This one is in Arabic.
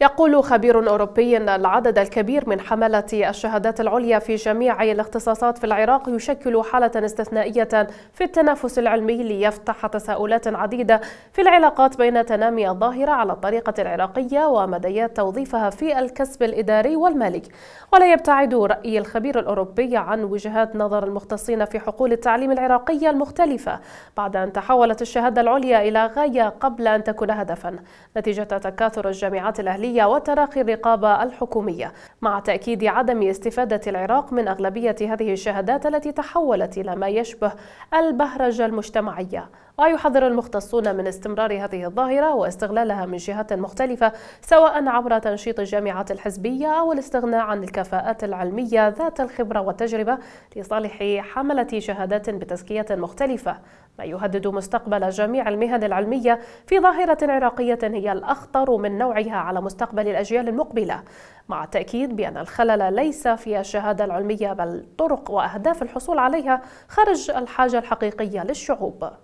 يقول خبير أوروبي أن العدد الكبير من حملة الشهادات العليا في جميع الاختصاصات في العراق يشكل حالة استثنائية في التنافس العلمي ليفتح تساؤلات عديدة في العلاقات بين تنامي الظاهرة على الطريقة العراقية ومديات توظيفها في الكسب الإداري والمالي ولا يبتعد رأي الخبير الأوروبي عن وجهات نظر المختصين في حقول التعليم العراقية المختلفة بعد أن تحولت الشهادة العليا إلى غاية قبل أن تكون هدفا نتيجة تكاثر الجامعات الأهلية الدولية وتراخي الرقابة الحكومية مع تأكيد عدم استفادة العراق من أغلبية هذه الشهادات التي تحولت إلى ما يشبه البهرجة المجتمعية ويحذر المختصون من استمرار هذه الظاهرة واستغلالها من جهات مختلفة سواء عبر تنشيط الجامعات الحزبية أو الاستغناء عن الكفاءات العلمية ذات الخبرة والتجربة لصالح حملة شهادات بتزكية مختلفة ما يهدد مستقبل جميع المهن العلمية في ظاهرة عراقية هي الأخطر من نوعها على مستقبل الأجيال المقبلة مع التأكيد بأن الخلل ليس في الشهادة العلمية بل طرق وأهداف الحصول عليها خارج الحاجة الحقيقية للشعوب